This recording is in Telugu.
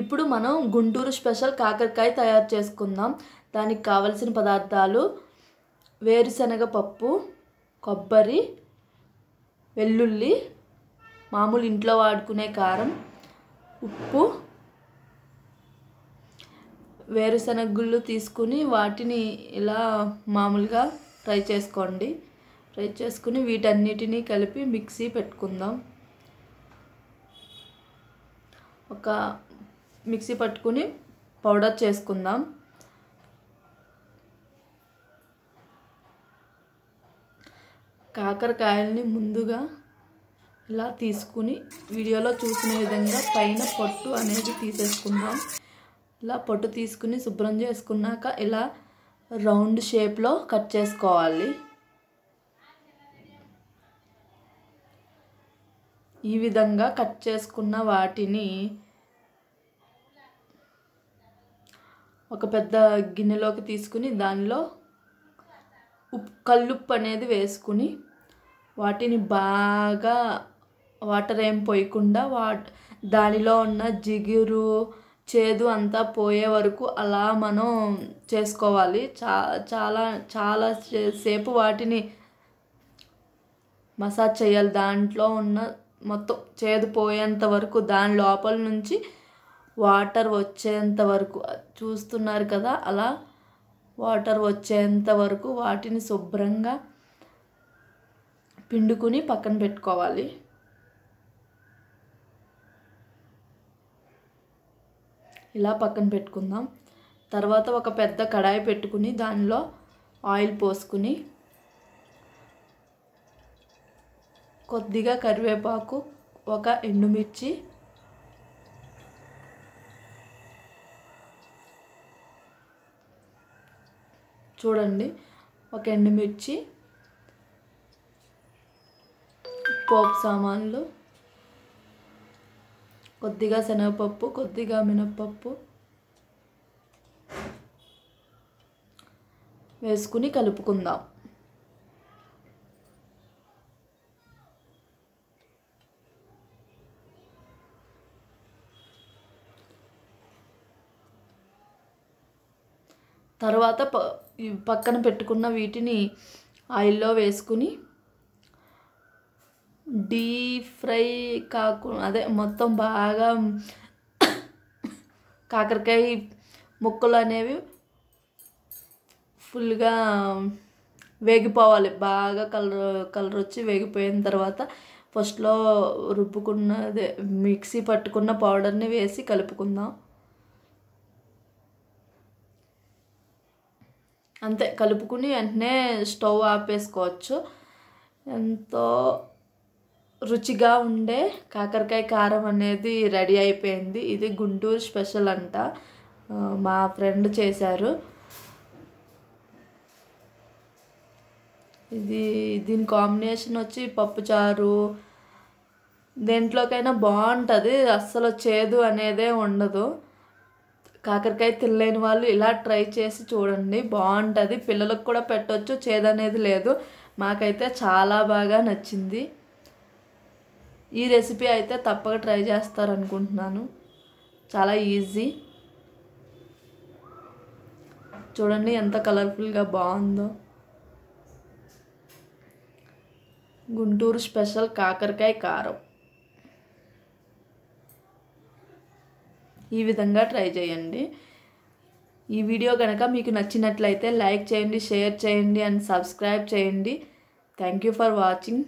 ఇప్పుడు మనం గుంటూరు స్పెషల్ కాకరకాయ తయారు చేసుకుందాం దానికి కావలసిన పదార్థాలు వేరుశనగ పప్పు కొబ్బరి వెల్లుల్లి మామూలు ఇంట్లో వాడుకునే కారం ఉప్పు వేరుశనగ గుళ్ళు తీసుకుని వాటిని ఇలా మామూలుగా ఫ్రై చేసుకోండి ఫ్రై చేసుకుని వీటన్నిటినీ కలిపి మిక్సీ పెట్టుకుందాం ఒక మిక్సీ పట్టుకుని పౌడర్ చేసుకుందాం కాకరకాయల్ని ముందుగా ఇలా తీసుకుని వీడియోలో చూసిన విధంగా పైన పొట్టు అనేది తీసేసుకుందాం ఇలా పొట్టు తీసుకుని శుభ్రం చేసుకున్నాక ఇలా రౌండ్ షేప్లో కట్ చేసుకోవాలి ఈ విధంగా కట్ చేసుకున్న వాటిని ఒక పెద్ద గిన్నెలోకి తీసుకుని దానిలో ఉప్పు కల్లుప్పు అనేది వేసుకుని వాటిని బాగా వాటర్ ఏం పోయకుండా వా దానిలో ఉన్న జిగురు చేదు అంతా పోయే వరకు అలా మనం చేసుకోవాలి చా చాలా చాలా సేపు వాటిని మసాజ్ చేయాలి దాంట్లో ఉన్న మొత్తం చేదు పోయేంత వరకు దాని లోపల నుంచి వాటర్ వచ్చేంత వరకు చూస్తున్నారు కదా అలా వాటర్ వచ్చేంత వరకు వాటిని శుభ్రంగా పిండుకుని పక్కన పెట్టుకోవాలి ఇలా పక్కన పెట్టుకుందాం తర్వాత ఒక పెద్ద కడాయి పెట్టుకుని దానిలో ఆయిల్ పోసుకుని కొద్దిగా కరివేపాకు ఒక ఎండుమిర్చి చూడండి ఒక ఎండుమిర్చి పోపు సామాన్లు కొద్దిగా శనగపప్పు కొద్దిగా మినప్పప్పు వేసుకుని కలుపుకుందాం తర్వాత పక్కన పెట్టుకున్న వీటిని ఆయిల్లో వేసుకుని డీప్ ఫ్రై కాకుండా అదే మొత్తం బాగా కాకరకాయ ముక్కలు అనేవి ఫుల్గా వేగిపోవాలి బాగా కలర్ కలర్ వచ్చి వేగిపోయిన తర్వాత ఫస్ట్లో రుబ్బుకున్నదే మిక్సీ పట్టుకున్న పౌడర్ని వేసి కలుపుకుందాం అంతే కలుపుకుని వెంటనే స్టవ్ ఆపేసుకోవచ్చు ఎంతో రుచిగా ఉండే కాకరకాయ కారం అనేది రెడీ అయిపోయింది ఇది గుంటూరు స్పెషల్ అంట మా ఫ్రెండ్ చేశారు ఇది దీని కాంబినేషన్ వచ్చి పప్పుచారు దేంట్లోకైనా బాగుంటుంది అస్సలు చేదు అనేదే ఉండదు కాకరకాయ తినలేని వాళ్ళు ఇలా ట్రై చేసి చూడండి బాగుంటుంది పిల్లలకు కూడా పెట్టవచ్చు చేదనేది లేదు మాకైతే చాలా బాగా నచ్చింది ఈ రెసిపీ అయితే తప్పక ట్రై చేస్తారనుకుంటున్నాను చాలా ఈజీ చూడండి ఎంత కలర్ఫుల్గా బాగుందో గుంటూరు స్పెషల్ కాకరకాయ కారం ఈ విధంగా ట్రై చేయండి ఈ వీడియో కనుక మీకు నచ్చినట్లయితే లైక్ చేయండి షేర్ చేయండి అండ్ సబ్స్క్రైబ్ చేయండి థ్యాంక్ యూ ఫర్ వాచింగ్